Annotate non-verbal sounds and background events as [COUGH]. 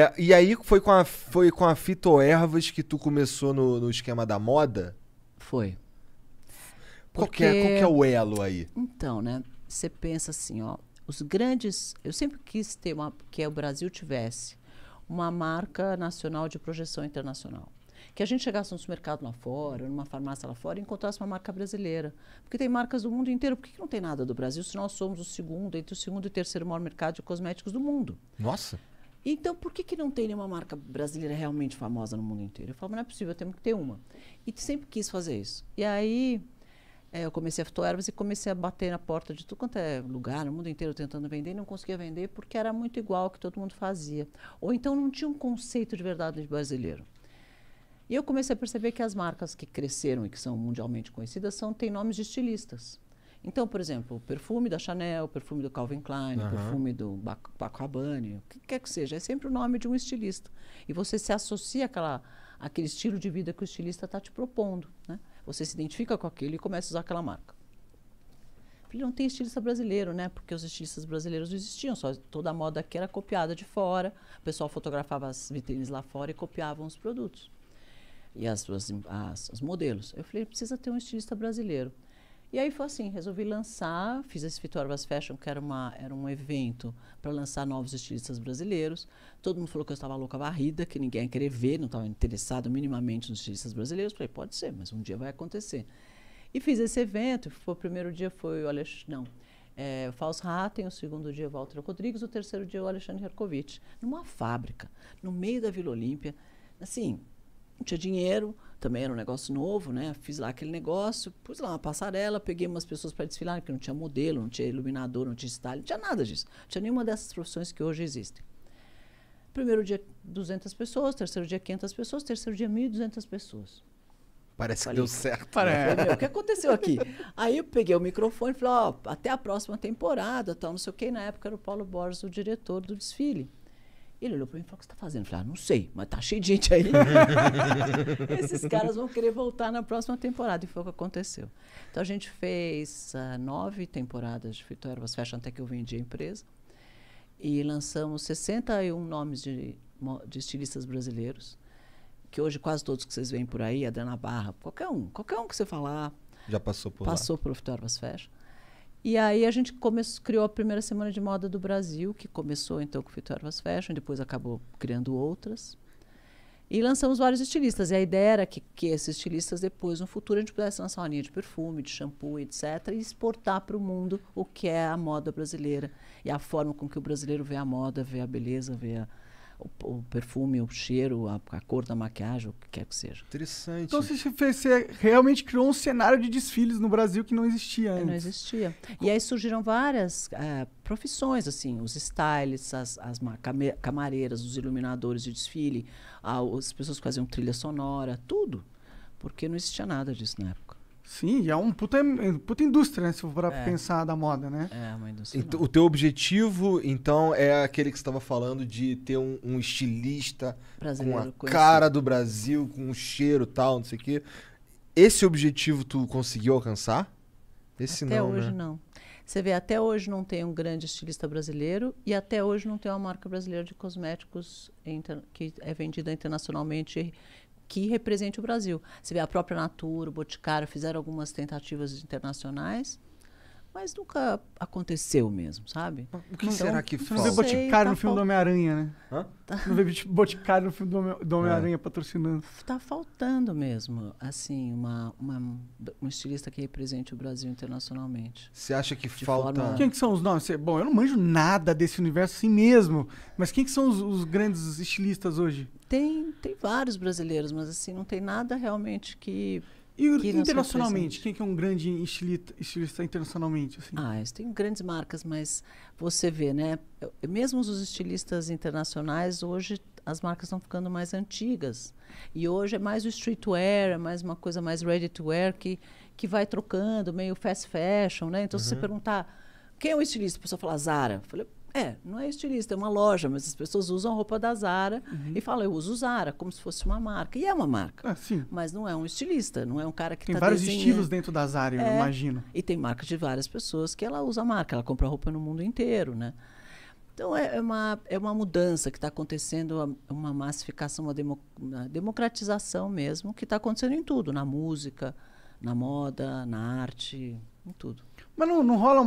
É, e aí foi com a, foi com a Fitoervas que tu começou no, no esquema da moda? Foi. Qual, que é, qual que é o elo aí? Então, né? Você pensa assim, ó. Os grandes. Eu sempre quis ter uma. Que o Brasil tivesse uma marca nacional de projeção internacional. Que a gente chegasse no supermercado lá fora, numa farmácia lá fora, e encontrasse uma marca brasileira. Porque tem marcas do mundo inteiro. Por que, que não tem nada do Brasil se nós somos o segundo, entre o segundo e terceiro maior mercado de cosméticos do mundo? Nossa! Então, por que, que não tem nenhuma marca brasileira realmente famosa no mundo inteiro? Eu falo, não é possível, temos que ter uma. E sempre quis fazer isso. E aí, é, eu comecei a fitoervas e comecei a bater na porta de tudo quanto é lugar, no mundo inteiro, tentando vender e não conseguia vender porque era muito igual ao que todo mundo fazia. Ou então não tinha um conceito de verdade de brasileiro. E eu comecei a perceber que as marcas que cresceram e que são mundialmente conhecidas são têm nomes de estilistas. Então, por exemplo, o perfume da Chanel, o perfume do Calvin Klein, uhum. o perfume do Rabanne, o que quer que seja, é sempre o nome de um estilista. E você se associa àquela, àquele estilo de vida que o estilista está te propondo. Né? Você se identifica com aquilo e começa a usar aquela marca. Falei, não tem estilista brasileiro, né? Porque os estilistas brasileiros não existiam, só toda a moda aqui era copiada de fora, o pessoal fotografava as vitrines lá fora e copiavam os produtos. E as, as, as, os modelos. Eu falei, precisa ter um estilista brasileiro. E aí foi assim, resolvi lançar, fiz esse Fitorbas Fashion, que era, uma, era um evento para lançar novos estilistas brasileiros. Todo mundo falou que eu estava louca varrida, que ninguém ia querer ver, não estava interessado minimamente nos estilistas brasileiros. Falei, pode ser, mas um dia vai acontecer. E fiz esse evento, foi, o primeiro dia foi o Alexandre, não, é, o Faust Ratten, o segundo dia Walter Rodrigues, o terceiro dia o Alexandre Herkovich, numa fábrica, no meio da Vila Olímpia. Assim, não tinha dinheiro, também era um negócio novo, né? Fiz lá aquele negócio, pus lá uma passarela, peguei umas pessoas para desfilar, porque não tinha modelo, não tinha iluminador, não tinha style, não tinha nada disso. Não tinha nenhuma dessas profissões que hoje existem. Primeiro dia, 200 pessoas, terceiro dia, 500 pessoas, terceiro dia, 1.200 pessoas. Parece falei, que deu certo. Né? Parece. Né? o que aconteceu aqui? Aí eu peguei o microfone e falei, ó, oh, até a próxima temporada, tal, não sei o quê. E na época era o Paulo Borges o diretor do desfile. Ele olhou para mim e falou: O que você está fazendo? Eu falei: ah, Não sei, mas tá cheio de gente aí. [LAUGHS] Esses caras vão querer voltar na próxima temporada. E foi o que aconteceu. Então a gente fez uh, nove temporadas de Fito Ervas Fashion até que eu vendi a empresa. E lançamos 61 nomes de, de estilistas brasileiros. Que hoje quase todos que vocês veem por aí, a Dana Barra, qualquer um, qualquer um que você falar. Já passou por Passou lá. Fito Ervas Fashion. E aí a gente começou, criou a primeira semana de moda do Brasil, que começou então com Fito Ervas Fashion, depois acabou criando outras. E lançamos vários estilistas. E a ideia era que, que esses estilistas, depois, no futuro, a gente pudesse lançar uma linha de perfume, de shampoo, etc., e exportar para o mundo o que é a moda brasileira e a forma com que o brasileiro vê a moda, vê a beleza, vê a, o, o perfume, o cheiro, a, a, cor da maquiagem, o que quer que seja. Interessante. Então você, fez, você, realmente criou um cenário de desfiles no Brasil que não existia antes. Não existia. E aí surgiram várias eh, profissões, assim, os stylists, as, as camareiras, os iluminadores de desfile, as pessoas que faziam trilha sonora, tudo. Porque não existia nada disso na época. Sim, é um puta, é puta indústria, né? Se for para é. pensar da moda, né? É, uma indústria. Então, o teu objetivo, então, é aquele que você estava falando de ter um, um estilista Brasileiro, com a conhecido. cara do Brasil, com um cheiro tal, não sei o quê. Esse objetivo tu conseguiu alcançar? Esse até não, hoje né? não. Você vê, até hoje não tem um grande estilista brasileiro e até hoje não tem uma marca brasileira de cosméticos que é vendida internacionalmente que represente o Brasil. Você vê a própria Natura, o Boticário fizeram algumas tentativas internacionais, mas nunca aconteceu mesmo, sabe? O que então, será que falta? Não vê Boticário tá no filme fal... do Homem-Aranha, né? Hã? Não vê Boticário no filme do Homem-Aranha é. patrocinando. Está faltando mesmo, assim, uma, uma, um estilista que represente o Brasil internacionalmente. Você acha que falta... Forma... Quem que são os nomes? Bom, eu não manjo nada desse universo assim mesmo, mas quem que são os, os grandes estilistas hoje? Tem, tem vários brasileiros, mas assim, não tem nada realmente que. E que internacionalmente, quem que é um grande estilista, estilista internacionalmente? Assim? Ah, tem grandes marcas, mas você vê, né? Mesmo os estilistas internacionais, hoje as marcas estão ficando mais antigas. E hoje é mais o streetwear, é mais uma coisa mais ready-to-wear que, que vai trocando, meio fast fashion, né? Então, uhum. se você uhum. perguntar, quem é o estilista? A pessoa fala Zara. Eu falei, é, não é estilista, é uma loja, mas as pessoas usam a roupa da Zara uhum. e falam, eu uso Zara, como se fosse uma marca. E é uma marca. Ah, sim. Mas não é um estilista, não é um cara que Tem tá vários desenhando. estilos dentro da Zara, é, eu imagino. E tem marcas de várias pessoas que ela usa a marca, ela compra roupa no mundo inteiro, né? Então, é, é uma, é uma mudança que está acontecendo, uma massificação, uma, demo, uma democratização mesmo, que está acontecendo em tudo, na música, na moda, na arte, em tudo. Mas não, não rola